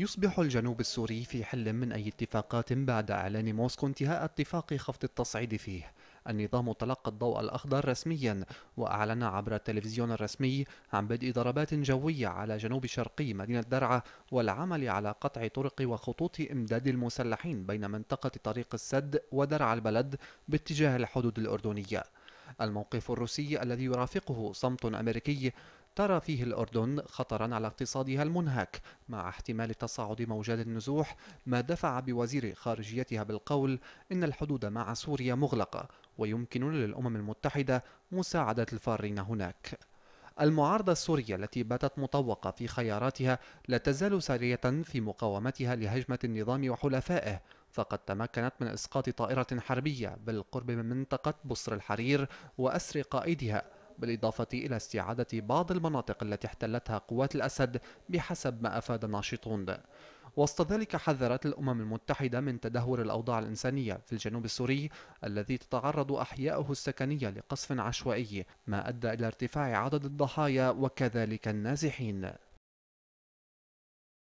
يصبح الجنوب السوري في حل من أي اتفاقات بعد إعلان موسكو انتهاء اتفاق خفض التصعيد فيه النظام تلقى الضوء الأخضر رسميا وأعلن عبر التلفزيون الرسمي عن بدء ضربات جوية على جنوب شرقي مدينة درعا والعمل على قطع طرق وخطوط إمداد المسلحين بين منطقة طريق السد ودرعا البلد باتجاه الحدود الأردنية الموقف الروسي الذي يرافقه صمت أمريكي ترى فيه الأردن خطرا على اقتصادها المنهك مع احتمال تصاعد موجات النزوح ما دفع بوزير خارجيتها بالقول إن الحدود مع سوريا مغلقة ويمكن للأمم المتحدة مساعدة الفارين هناك المعارضة السورية التي باتت مطوقة في خياراتها لا تزال سارية في مقاومتها لهجمة النظام وحلفائه فقد تمكنت من إسقاط طائرة حربية بالقرب من منطقة بصر الحرير وأسر قائدها بالإضافة إلى استعادة بعض المناطق التي احتلتها قوات الأسد بحسب ما أفاد الناشطون وسط ذلك حذرت الأمم المتحدة من تدهور الأوضاع الإنسانية في الجنوب السوري الذي تتعرض أحياؤه السكنية لقصف عشوائي ما أدى إلى ارتفاع عدد الضحايا وكذلك النازحين